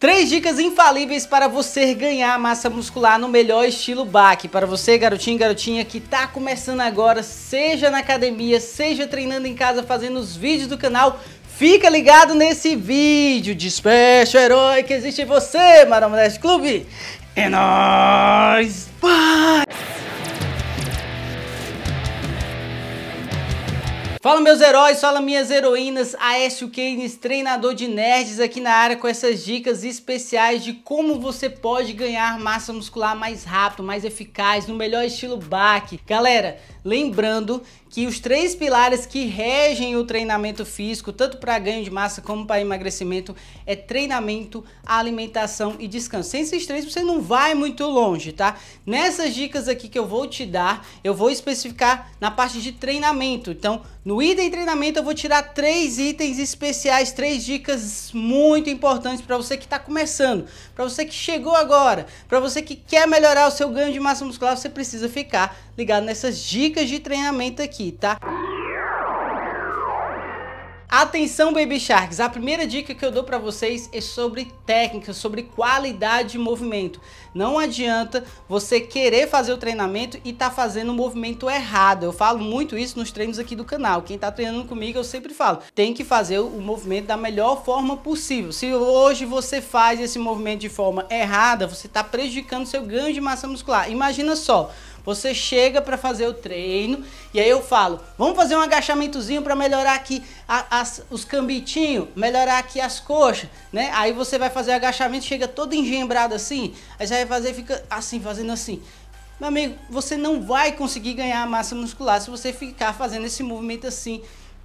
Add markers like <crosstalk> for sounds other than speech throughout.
Três dicas infalíveis para você ganhar massa muscular no melhor estilo BAC. Para você, garotinho e garotinha que está começando agora, seja na academia, seja treinando em casa, fazendo os vídeos do canal, fica ligado nesse vídeo. Despeche o herói que existe em você, Maromodeste Clube. É nóis! Bye! Fala meus heróis, fala minhas heroínas, Aécio Keynes, treinador de nerds aqui na área com essas dicas especiais de como você pode ganhar massa muscular mais rápido, mais eficaz, no melhor estilo BAC. Galera, lembrando que os três pilares que regem o treinamento físico, tanto para ganho de massa como para emagrecimento, é treinamento, alimentação e descanso. Sem esses três você não vai muito longe, tá? Nessas dicas aqui que eu vou te dar, eu vou especificar na parte de treinamento. Então, no item treinamento eu vou tirar três itens especiais, três dicas muito importantes para você que está começando, para você que chegou agora, para você que quer melhorar o seu ganho de massa muscular, você precisa ficar ligado nessas dicas de treinamento aqui, tá? Atenção Baby Sharks, a primeira dica que eu dou para vocês é sobre técnica, sobre qualidade de movimento. Não adianta você querer fazer o treinamento e tá fazendo o movimento errado. Eu falo muito isso nos treinos aqui do canal. Quem tá treinando comigo, eu sempre falo, tem que fazer o movimento da melhor forma possível. Se hoje você faz esse movimento de forma errada, você tá prejudicando seu ganho de massa muscular. Imagina só, você chega para fazer o treino e aí eu falo, vamos fazer um agachamentozinho para melhorar aqui a, as, os cambitinhos, melhorar aqui as coxas, né? Aí você vai fazer agachamento, chega todo engembrado assim, aí você vai fazer, fica assim, fazendo assim. Meu amigo, você não vai conseguir ganhar massa muscular se você ficar fazendo esse movimento assim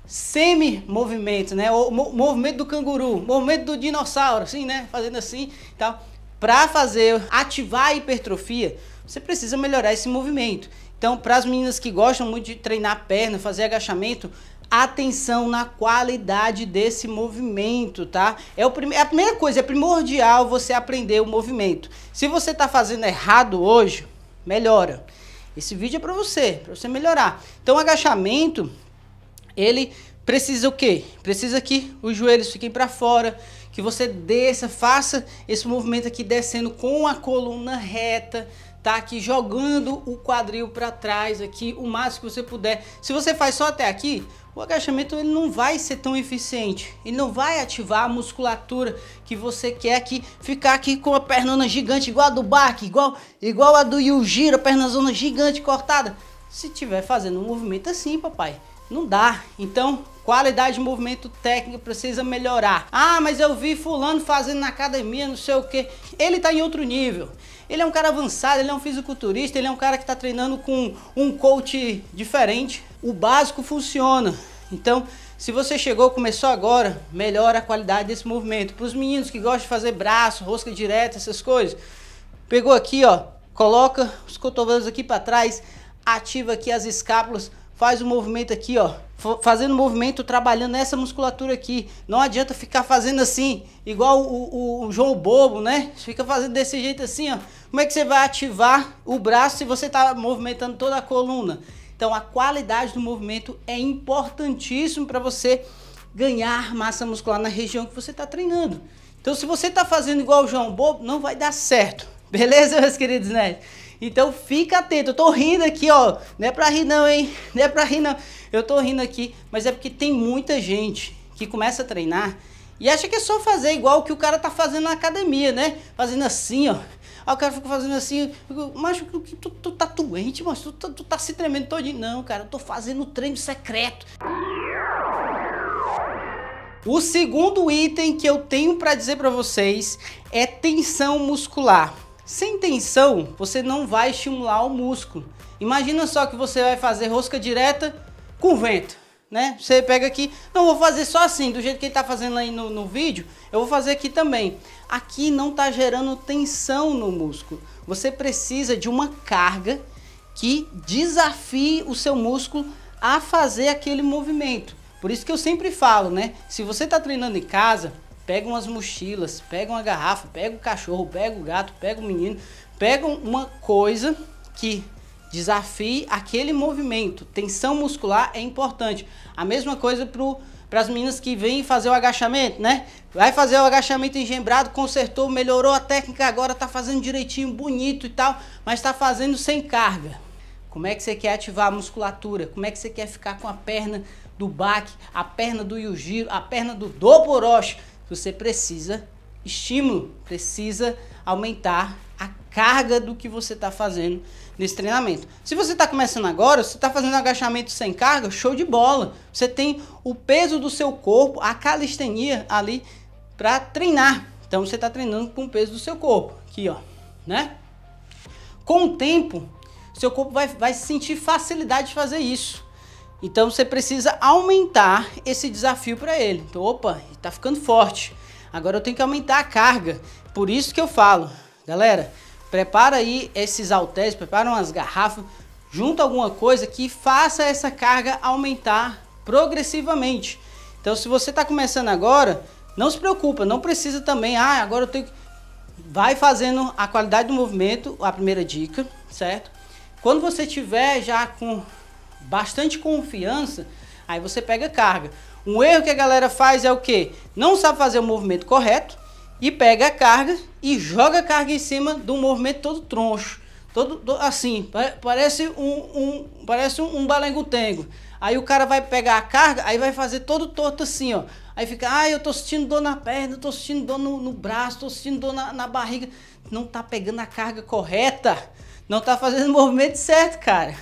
semi-movimento, né? O movimento do canguru, movimento do dinossauro, assim, né? Fazendo assim e tal. Para fazer, ativar a hipertrofia, você precisa melhorar esse movimento. Então, para as meninas que gostam muito de treinar perna, fazer agachamento, atenção na qualidade desse movimento, tá? É, o prime... É a primeira coisa, é primordial você aprender o movimento. Se você está fazendo errado hoje, melhora. Esse vídeo é para você, para você melhorar. Então, agachamento, ele precisa o quê? Precisa que os joelhos fiquem para fora, que você desça, faça esse movimento aqui descendo com a coluna reta, tá aqui jogando o quadril para trás aqui o máximo que você puder. Se você faz só até aqui, o agachamento ele não vai ser tão eficiente, ele não vai ativar a musculatura que você quer que ficar aqui com a pernona gigante igual a do Bark, igual igual a do Yujiro, a pernazona gigante cortada. Se tiver fazendo um movimento assim, papai, não dá. Então, Qualidade de movimento técnico precisa melhorar. Ah, mas eu vi fulano fazendo na academia, não sei o que. Ele está em outro nível. Ele é um cara avançado, ele é um fisiculturista, ele é um cara que está treinando com um coach diferente. O básico funciona. Então, se você chegou, começou agora, melhora a qualidade desse movimento. Para os meninos que gostam de fazer braço, rosca direta, essas coisas, pegou aqui, ó, coloca os cotovelos aqui para trás, ativa aqui as escápulas faz o movimento aqui, ó. Fazendo movimento, trabalhando essa musculatura aqui. Não adianta ficar fazendo assim, igual o, o, o João Bobo, né? Fica fazendo desse jeito assim, ó. Como é que você vai ativar o braço se você está movimentando toda a coluna? Então, a qualidade do movimento é importantíssimo para você ganhar massa muscular na região que você está treinando. Então, se você está fazendo igual o João Bobo, não vai dar certo. <laughs> Beleza, meus queridos né? Então fica atento, eu tô rindo aqui, ó. Não é pra rir não, hein? <laughs> Não é pra rir não. Eu tô rindo aqui, mas é porque tem muita gente que começa a treinar e acha que é só fazer igual o que o cara tá fazendo na academia, né? Fazendo assim, ó. Aí o cara fica fazendo assim, mas tu, tu, tu tá doente, mas tu, tu, tu tá se tremendo todinho. Não, cara, eu tô fazendo treino secreto. O segundo item que eu tenho para dizer para vocês é tensão muscular. Sem tensão, você não vai estimular o músculo. Imagina só que você vai fazer rosca direta com vento, né? Você pega aqui, não vou fazer só assim, do jeito que ele tá fazendo aí no, no vídeo, eu vou fazer aqui também. Aqui não tá gerando tensão no músculo. Você precisa de uma carga que desafie o seu músculo a fazer aquele movimento. Por isso que eu sempre falo, né? Se você está treinando em casa, pegam as mochilas, pegam a garrafa, pegam o cachorro, pegam o gato, pegam o menino, pegam uma coisa que desafie aquele movimento. Tensão muscular é importante. A mesma coisa para as meninas que vêm fazer o agachamento, né? Vai fazer o agachamento engembrado, consertou, melhorou a técnica, agora está fazendo direitinho, bonito e tal, mas está fazendo sem carga. Como é que você quer ativar a musculatura? Como é que você quer ficar com a perna do back, a perna do yujiro, a perna do doboroshi? você precisa estímulo, precisa aumentar a carga do que você está fazendo nesse treinamento. Se você está começando agora, você está fazendo agachamento sem carga, show de bola. Você tem o peso do seu corpo, a calistenia ali para treinar. Então você está treinando com o peso do seu corpo, aqui ó, né? Com o tempo, seu corpo vai, vai sentir facilidade de fazer isso. Então você precisa aumentar esse desafio para ele. Então, opa, está ficando forte. Agora eu tenho que aumentar a carga. Por isso que eu falo, galera, prepara aí esses halteres, prepara umas garrafas, junta alguma coisa que faça essa carga aumentar progressivamente. Então, se você está começando agora, não se preocupa, não precisa também, ah, agora eu tenho que... Vai fazendo a qualidade do movimento, a primeira dica, certo? Quando você tiver já com bastante confiança, aí você pega carga. Um erro que a galera faz é o que? Não sabe fazer o movimento correto e pega a carga e joga a carga em cima do movimento todo troncho. Todo, todo assim, parece um, um parece um, um Aí o cara vai pegar a carga, aí vai fazer todo torto assim, ó. Aí fica, ah, eu tô sentindo dor na perna, tô sentindo dor no, no braço, tô sentindo dor na, na barriga. Não tá pegando a carga correta. Não tá fazendo o movimento certo, cara.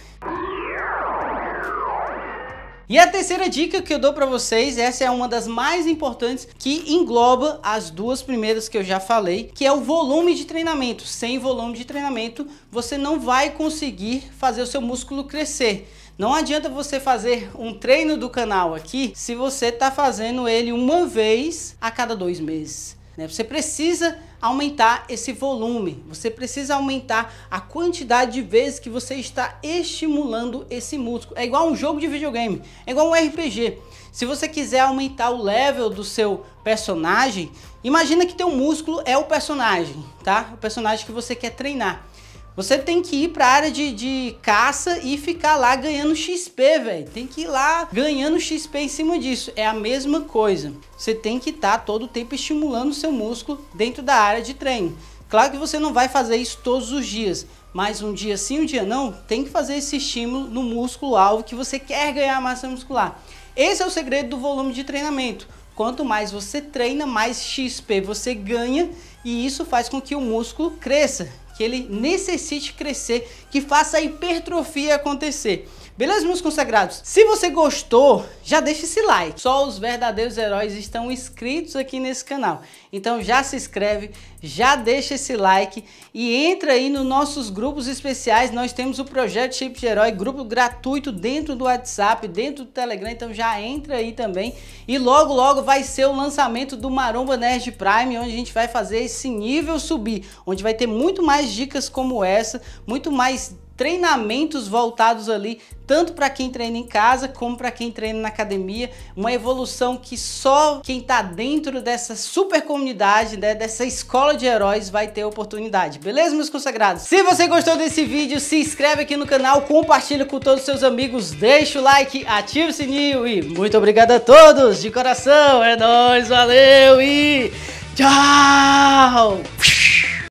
E a terceira dica que eu dou para vocês, essa é uma das mais importantes, que engloba as duas primeiras que eu já falei, que é o volume de treinamento. Sem volume de treinamento, você não vai conseguir fazer o seu músculo crescer. Não adianta você fazer um treino do canal aqui se você está fazendo ele uma vez a cada dois meses. Né? Você precisa aumentar esse volume, você precisa aumentar a quantidade de vezes que você está estimulando esse músculo. É igual um jogo de videogame, é igual um RPG. Se você quiser aumentar o level do seu personagem, imagina que teu músculo é o personagem, tá? O personagem que você quer treinar. Você tem que ir pra área de, de caça e ficar lá ganhando XP, velho. Tem que ir lá ganhando XP em cima disso. É a mesma coisa. Você tem que estar tá todo o tempo estimulando o seu músculo dentro da área de treino. Claro que você não vai fazer isso todos os dias, mas um dia sim, um dia não, tem que fazer esse estímulo no músculo alvo que você quer ganhar massa muscular. Esse é o segredo do volume de treinamento. Quanto mais você treina, mais XP você ganha e isso faz com que o músculo cresça que ele necessite crescer, que faça a hipertrofia acontecer. Beleza, meus consagrados? Se você gostou, já deixa esse like. Só os verdadeiros heróis estão inscritos aqui nesse canal. Então já se inscreve, já deixa esse like e entra aí nos nossos grupos especiais. Nós temos o Projeto Chip de Herói, grupo gratuito dentro do WhatsApp, dentro do Telegram. Então já entra aí também. E logo, logo vai ser o lançamento do Maromba Nerd Prime, onde a gente vai fazer esse nível subir, onde vai ter muito mais dicas como essa, muito mais treinamentos voltados ali tanto para quem treina em casa como para quem treina na academia, uma evolução que só quem está dentro dessa super comunidade, né, dessa escola de heróis vai ter oportunidade. Beleza, meus consagrados? Se você gostou desse vídeo, se inscreve aqui no canal, compartilha com todos os seus amigos, deixa o like, ativa o sininho e muito obrigado a todos de coração. É nóis, valeu e tchau!